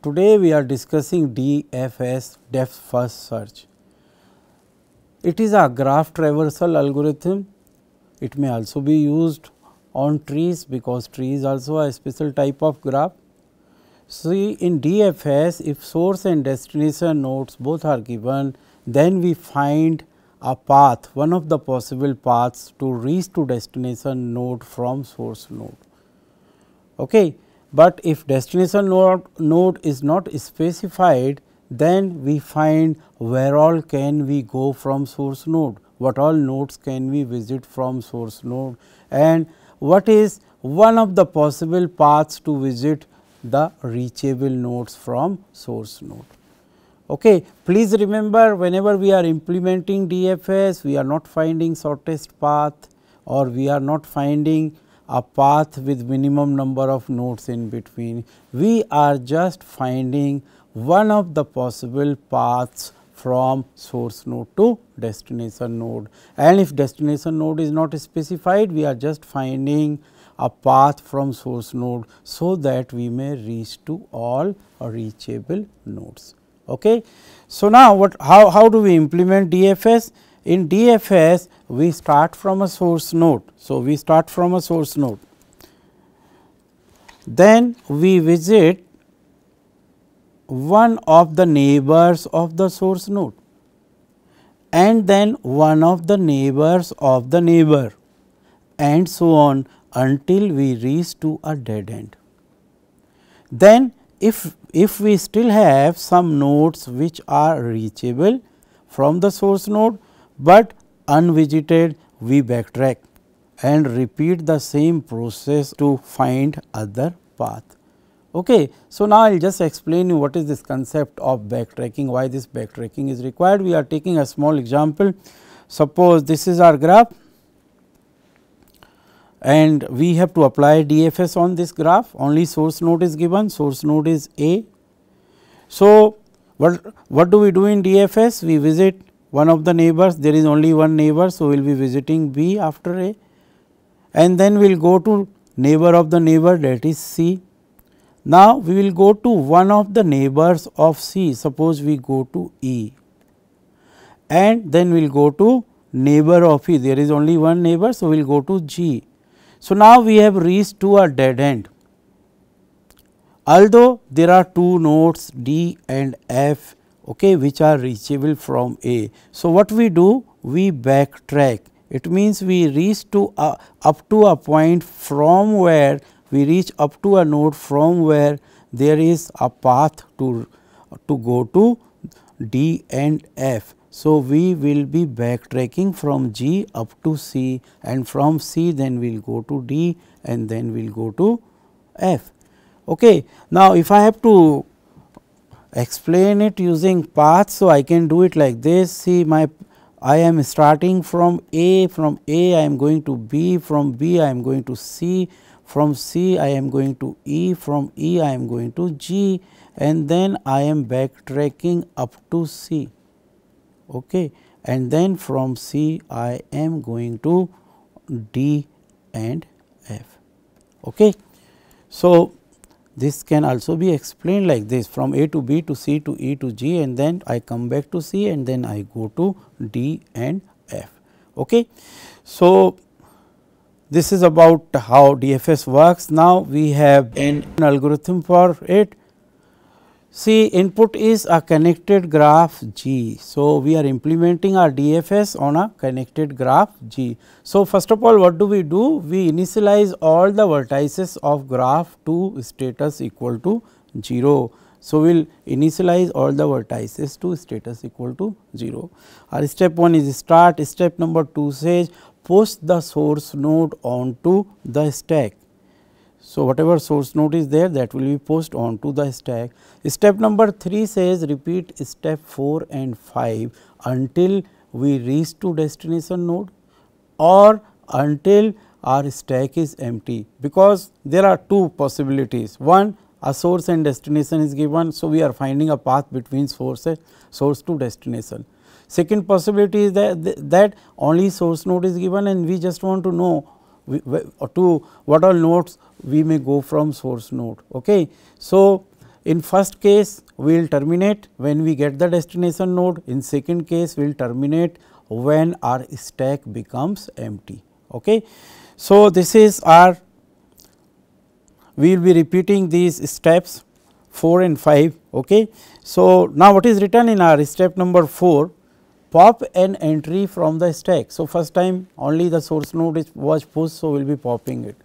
Today we are discussing DFS depth first search. It is a graph traversal algorithm. It may also be used on trees because trees also a special type of graph. See in DFS if source and destination nodes both are given then we find a path one of the possible paths to reach to destination node from source node. Okay but if destination node, node is not specified then we find where all can we go from source node, what all nodes can we visit from source node and what is one of the possible paths to visit the reachable nodes from source node. Okay. Please remember whenever we are implementing DFS, we are not finding shortest path or we are not finding a path with minimum number of nodes in between. We are just finding one of the possible paths from source node to destination node. And if destination node is not specified, we are just finding a path from source node, so that we may reach to all reachable nodes. Okay. So, now what how, how do we implement DFS? In DFS, we start from a source node. So, we start from a source node. Then we visit one of the neighbors of the source node and then one of the neighbors of the neighbor and so on until we reach to a dead end. Then if, if we still have some nodes which are reachable from the source node, but unvisited we backtrack and repeat the same process to find other path. Okay. So, now I will just explain you what is this concept of backtracking, why this backtracking is required. We are taking a small example. Suppose this is our graph and we have to apply DFS on this graph, only source node is given, source node is A. So, what, what do we do in DFS? We visit one of the neighbors there is only one neighbor. So, we will be visiting B after A and then we will go to neighbor of the neighbor that is C. Now, we will go to one of the neighbors of C suppose we go to E and then we will go to neighbor of E there is only one neighbor. So, we will go to G. So, now we have reached to a dead end although there are two nodes D and F okay, which are reachable from A. So, what we do? We backtrack. It means we reach to a, up to a point from where we reach up to a node from where there is a path to, to go to D and F. So, we will be backtracking from G up to C and from C then we will go to D and then we will go to F. Okay. Now, if I have to explain it using path. So, I can do it like this see my I am starting from A from A I am going to B from B I am going to C from C I am going to E from E I am going to G and then I am backtracking up to C okay and then from C I am going to D and F okay. So, this can also be explained like this from A to B to C to E to G and then I come back to C and then I go to D and F. Okay. So, this is about how DFS works. Now, we have an algorithm for it See input is a connected graph G. So, we are implementing our DFS on a connected graph G. So, first of all what do we do? We initialize all the vertices of graph to status equal to 0. So, we will initialize all the vertices to status equal to 0. Our step 1 is start, step number 2 says push the source node onto the stack. So, whatever source node is there that will be pushed onto the stack. Step number 3 says repeat step 4 and 5 until we reach to destination node or until our stack is empty because there are two possibilities. One a source and destination is given. So, we are finding a path between source source to destination. Second possibility is that, that only source node is given and we just want to know we, to what all nodes we may go from source node. Okay. So, in first case we will terminate when we get the destination node, in second case we will terminate when our stack becomes empty. Okay. So, this is our we will be repeating these steps 4 and 5. Okay. So, now what is written in our step number 4 pop an entry from the stack. So, first time only the source node is was pushed. So, we will be popping it.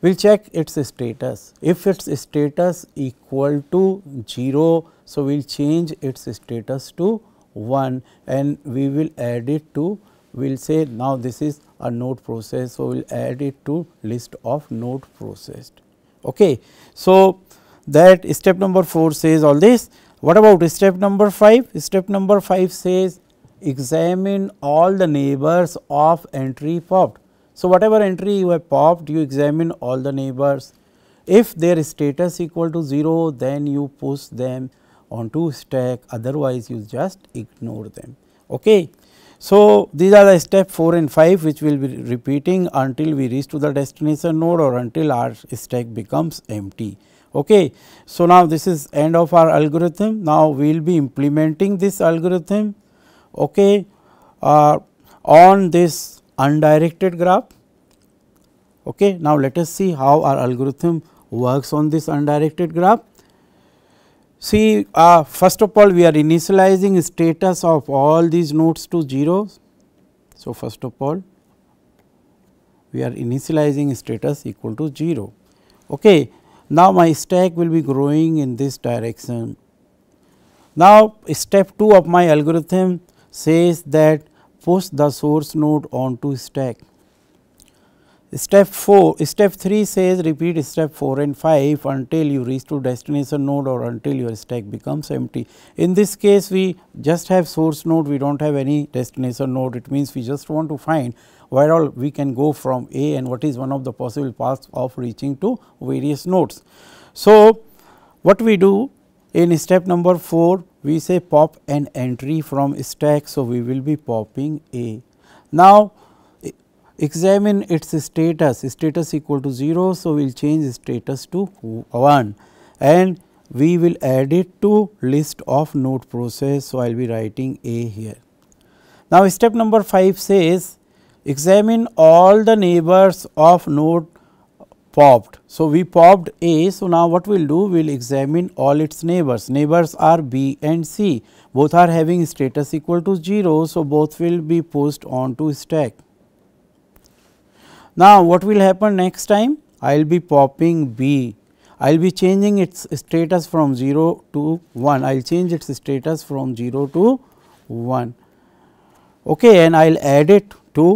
We will check its status. If its status equal to 0, so we will change its status to 1 and we will add it to we will say now this is a node process. So, we will add it to list of node processed. Okay. So, that step number 4 says all this. What about step number 5? Step number 5 says examine all the neighbors of entry popped. So, whatever entry you have popped you examine all the neighbors. If their status equal to 0 then you push them onto stack otherwise you just ignore them. Okay. So, these are the step 4 and 5 which we will be repeating until we reach to the destination node or until our stack becomes empty. Okay. So, now this is end of our algorithm. Now, we will be implementing this algorithm okay, uh, on this undirected graph. Okay. Now, let us see how our algorithm works on this undirected graph. See uh, first of all we are initializing status of all these nodes to 0. So, first of all we are initializing status equal to 0. Okay. Now, my stack will be growing in this direction. Now, step 2 of my algorithm says that push the source node onto stack. Step 4, step 3 says repeat step 4 and 5 until you reach to destination node or until your stack becomes empty. In this case, we just have source node, we do not have any destination node. It means we just want to find where all we can go from A and what is one of the possible paths of reaching to various nodes. So, what we do in step number 4, we say pop an entry from stack. So, we will be popping A. Now, examine its status status equal to 0. So, we will change status to 1 and we will add it to list of node process. So, I will be writing A here. Now, step number 5 says examine all the neighbors of node popped. So, we popped A. So, now what we will do? We will examine all its neighbors. Neighbors are B and C. Both are having status equal to 0. So, both will be pushed onto stack. Now, what will happen next time? I will be popping B. I will be changing its status from 0 to 1. I will change its status from 0 to 1. Okay, and I will add it to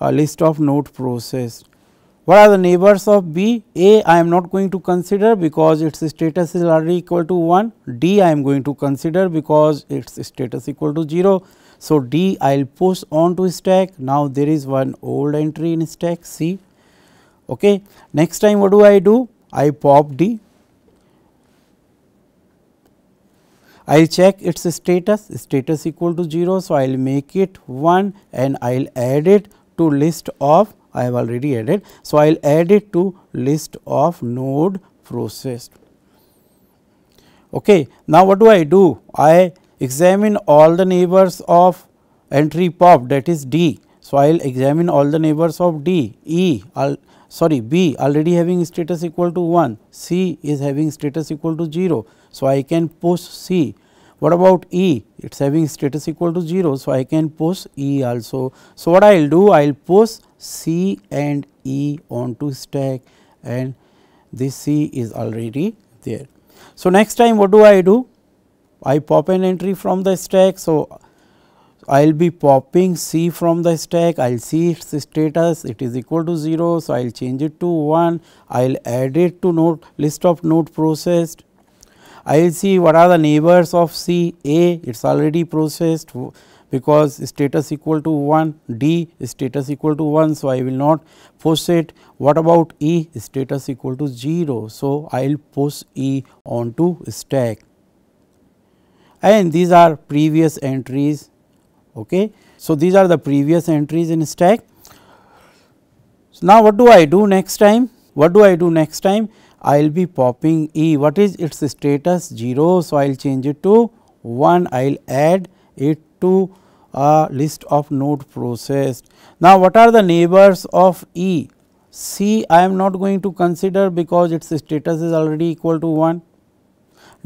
a list of node process. What are the neighbors of B? A I am not going to consider because its status is already equal to 1. D I am going to consider because its status equal to 0. So, D I will push on to stack. Now, there is one old entry in stack C. Okay. Next time what do I do? I pop D. I check its status, status equal to 0. So, I will make it 1 and I will add it to list of I have already added. So, I will add it to list of node processed. Okay. Now, what do I do? I examine all the neighbors of entry pop that is D. So, I will examine all the neighbors of D, E, I'll, sorry B already having status equal to 1, C is having status equal to 0. So, I can push C. What about E? It is having status equal to 0. So, I can push E also. So, what I will do? I will push C and E onto stack and this C is already there. So, next time what do I do? I pop an entry from the stack. So, I will be popping C from the stack, I will see its status, it is equal to 0. So, I will change it to 1, I will add it to node list of node processed. I will see what are the neighbors of C, A, it is already processed, because status equal to 1 D status equal to 1. So, I will not push it. What about E status equal to 0. So, I will push E onto stack and these are previous entries. Okay. So, these are the previous entries in stack. So, now what do I do next time? What do I do next time? I will be popping E. What is its status? 0. So, I will change it to 1. I will add it to a list of node processed. Now, what are the neighbors of E? C I am not going to consider because its status is already equal to 1.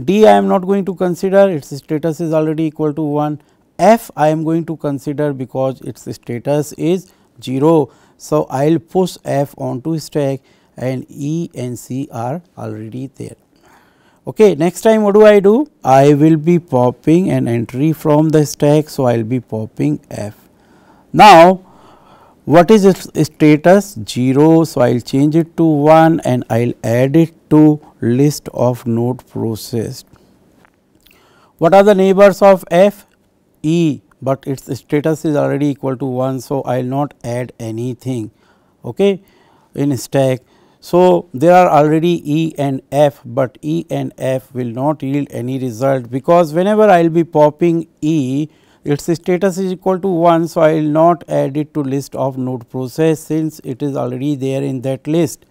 D I am not going to consider its status is already equal to 1. F I am going to consider because its status is 0. So, I will push F onto stack and E and C are already there. Okay, next time what do I do? I will be popping an entry from the stack. So, I will be popping F. Now, what is its status 0. So, I will change it to 1 and I will add it to list of node processed. What are the neighbors of F? E, but its status is already equal to 1. So, I will not add anything okay, in stack. So, there are already E and F, but E and F will not yield any result because whenever I will be popping E, its status is equal to 1. So, I will not add it to list of node process since it is already there in that list.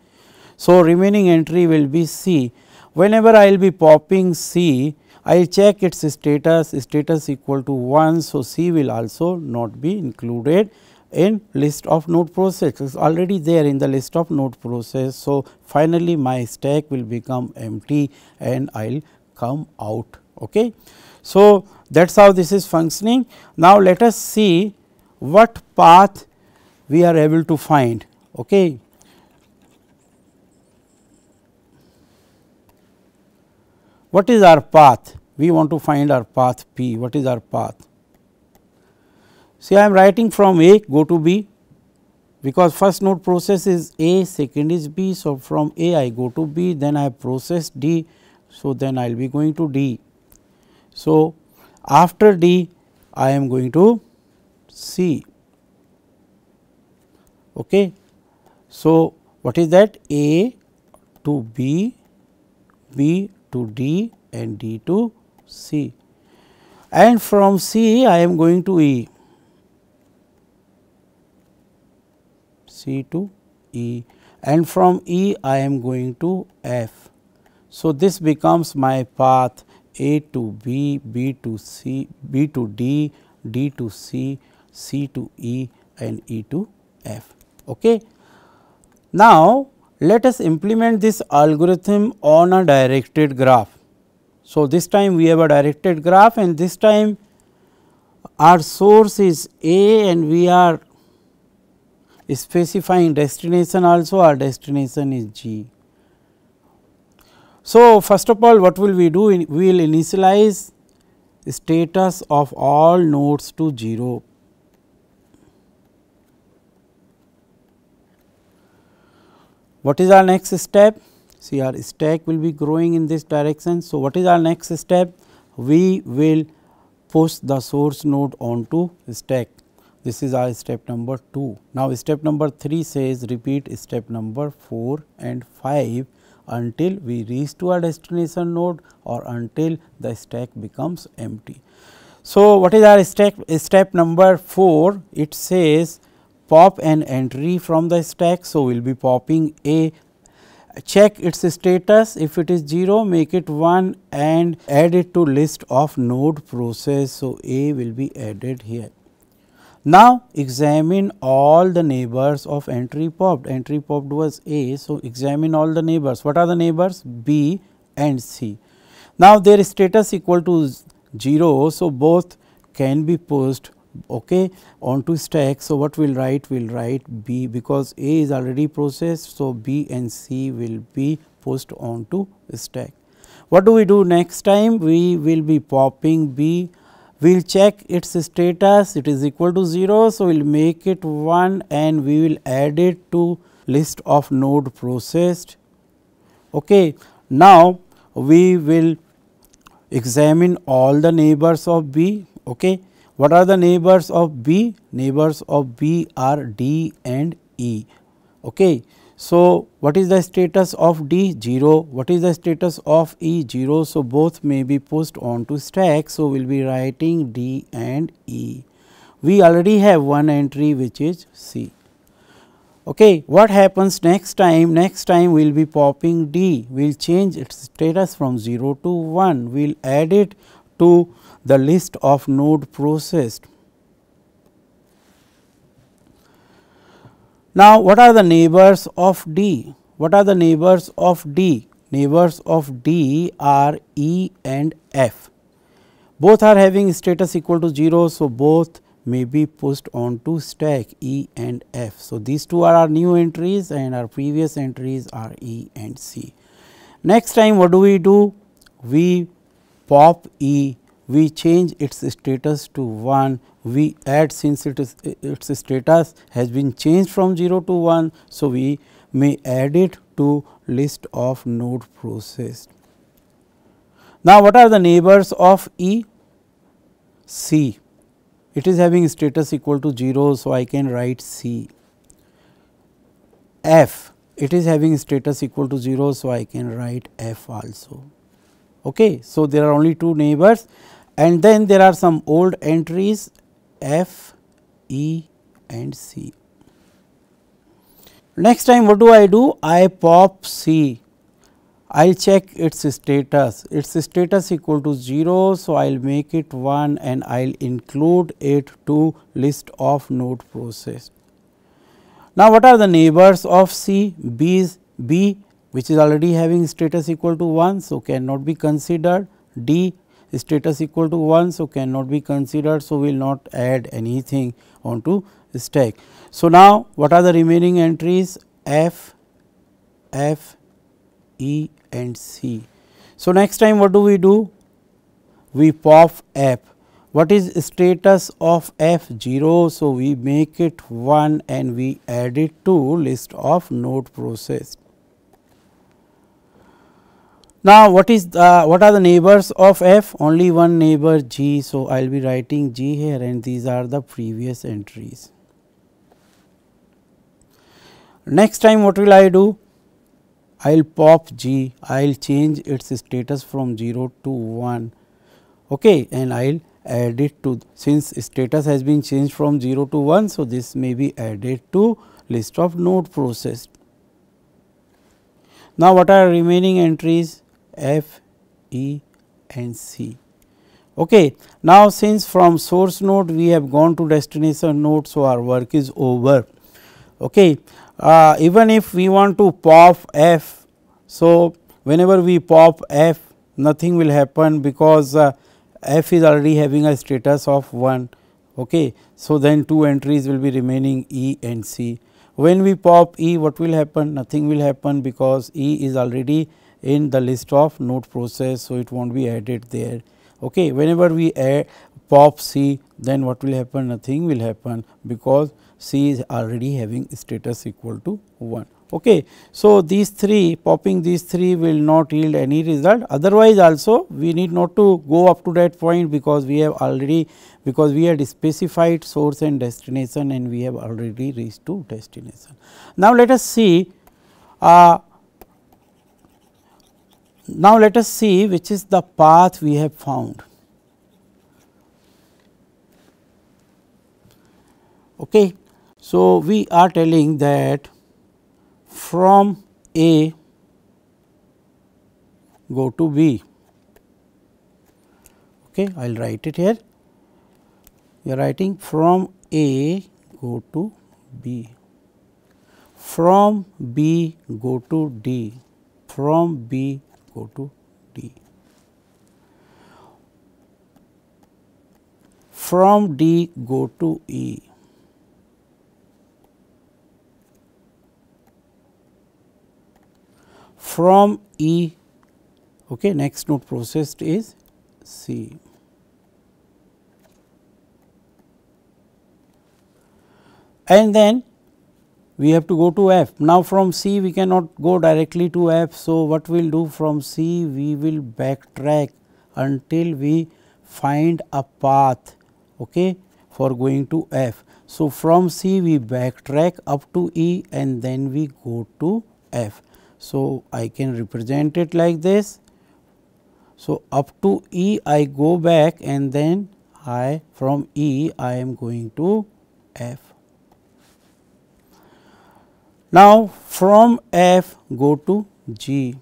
So, remaining entry will be C. Whenever I will be popping C, I will check its status, status equal to 1. So, C will also not be included in list of node process is already there in the list of node process. So, finally, my stack will become empty and I will come out. Okay. So, that is how this is functioning. Now, let us see what path we are able to find. Okay. What is our path? We want to find our path P. What is our path? See I am writing from A go to B because first node process is A second is B. So, from A I go to B then I process D. So, then I will be going to D. So, after D I am going to C. Okay. So, what is that A to B, B to D and D to C and from C I am going to E. C to E and from E I am going to F. So, this becomes my path A to B, B to C, B to D, D to C, C to E and E to F. Okay. Now, let us implement this algorithm on a directed graph. So, this time we have a directed graph and this time our source is A and we are specifying destination also our destination is G. So, first of all what will we do? We will initialize status of all nodes to 0. What is our next step? See our stack will be growing in this direction. So, what is our next step? We will push the source node onto stack. This is our step number 2. Now, step number 3 says repeat step number 4 and 5 until we reach to our destination node or until the stack becomes empty. So, what is our step, step number 4? It says pop an entry from the stack. So, we will be popping a check its status if it is 0 make it 1 and add it to list of node process. So, a will be added here. Now, examine all the neighbors of entry popped. Entry popped was A. So, examine all the neighbors. What are the neighbors? B and C. Now, their status equal to 0. So, both can be pushed okay, onto stack. So, what we will write? We will write B because A is already processed. So, B and C will be pushed onto stack. What do we do next time? We will be popping B we will check its status it is equal to 0. So, we will make it 1 and we will add it to list of node processed. Okay. Now, we will examine all the neighbors of B. Okay. What are the neighbors of B? Neighbors of B are D and E. Okay. So, what is the status of D 0, what is the status of E 0. So, both may be pushed on to stack. So, we will be writing D and E. We already have one entry which is C. Okay, what happens next time? Next time we will be popping D, we will change its status from 0 to 1, we will add it to the list of node processed Now, what are the neighbors of D? What are the neighbors of D? Neighbors of D are E and F. Both are having status equal to 0. So, both may be pushed onto stack E and F. So, these two are our new entries and our previous entries are E and C. Next time what do we do? We pop E we change its status to 1, we add since it is its status has been changed from 0 to 1. So, we may add it to list of node processed. Now, what are the neighbors of E? C. It is having status equal to 0. So, I can write C. F. It is having status equal to 0. So, I can write F also. Okay. So, there are only two neighbors and then there are some old entries F, E and C. Next time what do I do? I pop C. I will check its status, its status equal to 0. So, I will make it 1 and I will include it to list of node process. Now, what are the neighbors of C? B is B which is already having status equal to 1. So, cannot be considered D status equal to 1 so cannot be considered so we will not add anything onto stack. So now what are the remaining entries F, F, E and C. So next time what do we do? We pop F. What is status of F 0? So we make it 1 and we add it to list of node processed. Now, what is the, uh, what are the neighbors of f? Only one neighbor g. So, I will be writing g here and these are the previous entries. Next time what will I do? I will pop g, I will change its status from 0 to 1 okay, and I will add it to since status has been changed from 0 to 1. So, this may be added to list of node processed. Now, what are remaining entries? F, E and C. Okay. Now, since from source node we have gone to destination node, so our work is over. Okay. Uh, even if we want to pop F, so whenever we pop F, nothing will happen because uh, F is already having a status of 1. Okay. So, then two entries will be remaining E and C. When we pop E, what will happen? Nothing will happen because E is already in the list of node process. So, it will not be added there. Okay. Whenever we add pop C then what will happen nothing will happen because C is already having status equal to 1. Okay. So, these 3 popping these 3 will not yield any result otherwise also we need not to go up to that point because we have already because we had specified source and destination and we have already reached to destination. Now, let us see uh, now, let us see which is the path we have found. Okay. So, we are telling that from A go to B. Okay, I will write it here. We are writing from A go to B, from B go to D, from B go to D. From D go to E. From E, okay, next node processed is C. And then we have to go to f. Now, from c we cannot go directly to f. So, what we will do from c we will backtrack until we find a path okay, for going to f. So, from c we backtrack up to e and then we go to f. So, I can represent it like this. So, up to e I go back and then I from e I am going to f. Now, from F go to G,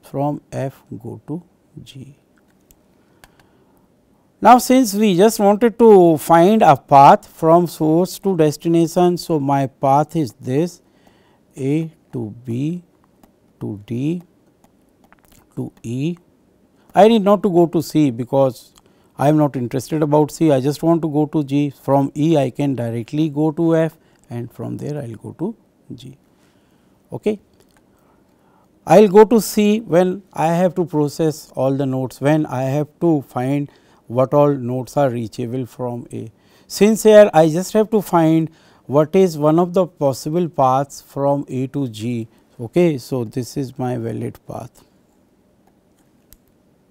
from F go to G. Now, since we just wanted to find a path from source to destination, so my path is this A to B to D to E. I need not to go to C because I am not interested about C, I just want to go to G. From E I can directly go to F and from there I will go to G. Okay. I will go to C when I have to process all the nodes, when I have to find what all nodes are reachable from A. Since here I just have to find what is one of the possible paths from A to G. Okay. So, this is my valid path.